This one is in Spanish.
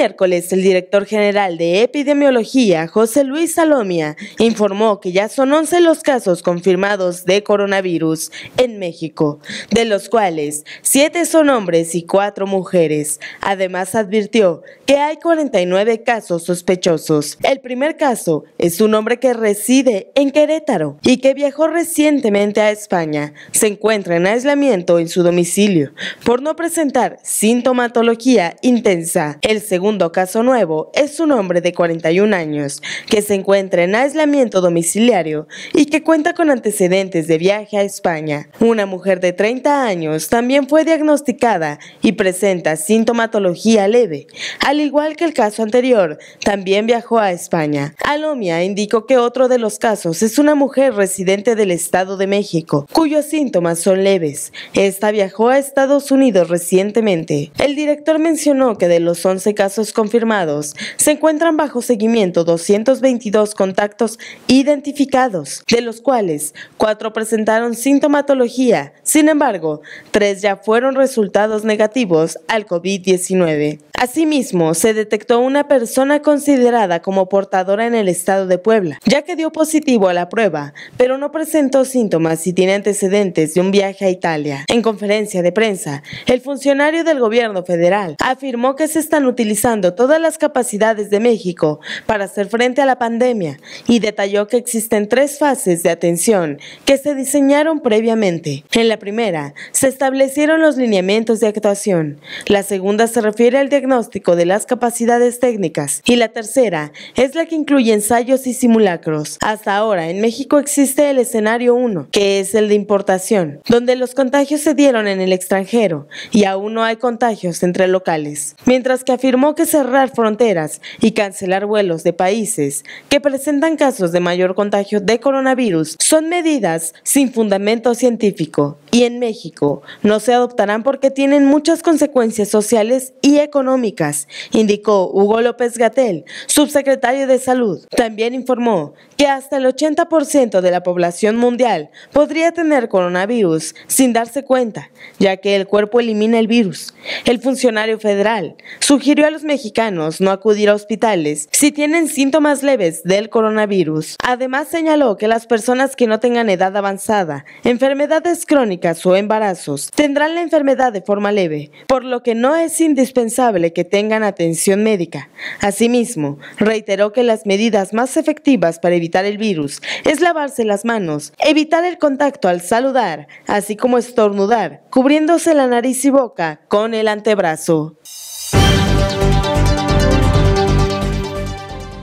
miércoles, el director general de epidemiología, José Luis Salomia, informó que ya son 11 los casos confirmados de coronavirus en México, de los cuales 7 son hombres y 4 mujeres. Además, advirtió que hay 49 casos sospechosos. El primer caso es un hombre que reside en Querétaro y que viajó recientemente a España. Se encuentra en aislamiento en su domicilio por no presentar sintomatología intensa. El segundo segundo caso nuevo es un hombre de 41 años que se encuentra en aislamiento domiciliario y que cuenta con antecedentes de viaje a España. Una mujer de 30 años también fue diagnosticada y presenta sintomatología leve. Al igual que el caso anterior, también viajó a España. Alomia indicó que otro de los casos es una mujer residente del Estado de México, cuyos síntomas son leves. Esta viajó a Estados Unidos recientemente. El director mencionó que de los 11 casos casos confirmados. Se encuentran bajo seguimiento 222 contactos identificados, de los cuales cuatro presentaron sintomatología. Sin embargo, tres ya fueron resultados negativos al COVID-19. Asimismo, se detectó una persona considerada como portadora en el estado de Puebla, ya que dio positivo a la prueba, pero no presentó síntomas y tiene antecedentes de un viaje a Italia. En conferencia de prensa, el funcionario del gobierno federal afirmó que se están utilizando todas las capacidades de México para hacer frente a la pandemia y detalló que existen tres fases de atención que se diseñaron previamente. En la primera, se establecieron los lineamientos de actuación. La segunda se refiere al diagnóstico de las capacidades técnicas y la tercera es la que incluye ensayos y simulacros. Hasta ahora, en México existe el escenario 1, que es el de importación, donde los contagios se dieron en el extranjero y aún no hay contagios entre locales. Mientras que afirmó que cerrar fronteras y cancelar vuelos de países que presentan casos de mayor contagio de coronavirus son medidas sin fundamento científico y en México no se adoptarán porque tienen muchas consecuencias sociales y económicas, indicó Hugo López Gatel, subsecretario de Salud. También informó que hasta el 80% de la población mundial podría tener coronavirus sin darse cuenta, ya que el cuerpo elimina el virus. El funcionario federal sugirió a mexicanos no acudir a hospitales si tienen síntomas leves del coronavirus. Además, señaló que las personas que no tengan edad avanzada, enfermedades crónicas o embarazos tendrán la enfermedad de forma leve, por lo que no es indispensable que tengan atención médica. Asimismo, reiteró que las medidas más efectivas para evitar el virus es lavarse las manos, evitar el contacto al saludar, así como estornudar, cubriéndose la nariz y boca con el antebrazo.